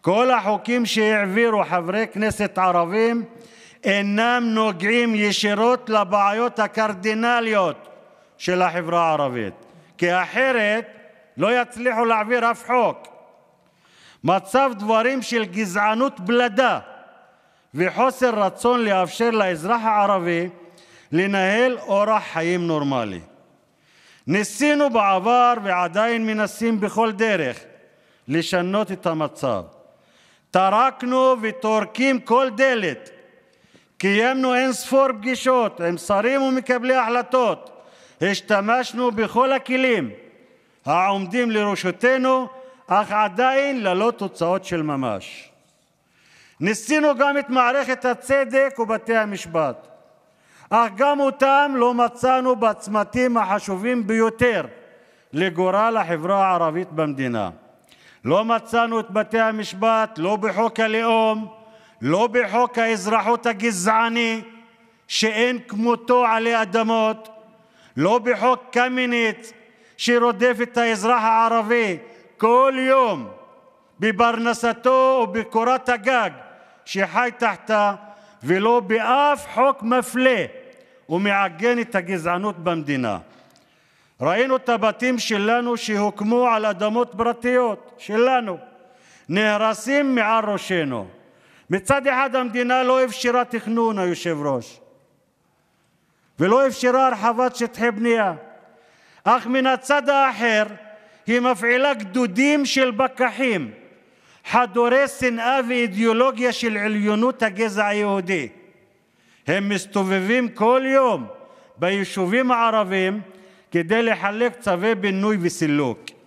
כל החוקים שהעבירו חברי כנסת ערבים אינם נוגעים ישירות לבעיות הקרדינליות של החברה הערבית כי אחרת לא יצליחו להעביר אף חוק. מצב דברים של גזענות פלדה וחוסר רצון לאפשר לאזרח הערבי לנהל אורח חיים נורמלי. ניסינו בעבר ועדיין מנסים בכל דרך לשנות את המצב. טרקנו וטורקים כל דלת קיימנו אין-ספור פגישות עם שרים ומקבלי החלטות השתמשנו בכל הכלים העומדים לרשותנו אך עדיין ללא תוצאות של ממש. ניסינו גם את מערכת הצדק ובתי המשפט, אך גם אותם לא מצאנו בצמתים החשובים ביותר לגורל החברה הערבית במדינה. לא מצאנו את בתי המשפט לא בחוק הלאום ולא בחוק האזרחות הגזעני שאין כמותו עלי אדמות לא בחוק קמיניץ שרודף את האזרח הערבי כל יום בפרנסתו ובקורת הגג שחי תחתה ולא באף חוק מפלה ומעגן את הגזענות במדינה. ראינו את הבתים שלנו שהוקמו על אדמות פרטיות, שלנו נהרסים מעל ראשינו. מצד אחד המדינה לא אפשרה תכנון, היושב-ראש, ולא אפשרה הרחבת שטחי בנייה, אך מן הצד האחר היא מפעילה גדודים של פקחים חדורי שנאה ואידיאולוגיה של עליונות הגזע היהודי. הם מסתובבים כל יום ביישובים הערביים כדי לחלק צווי בינוי וסילוק.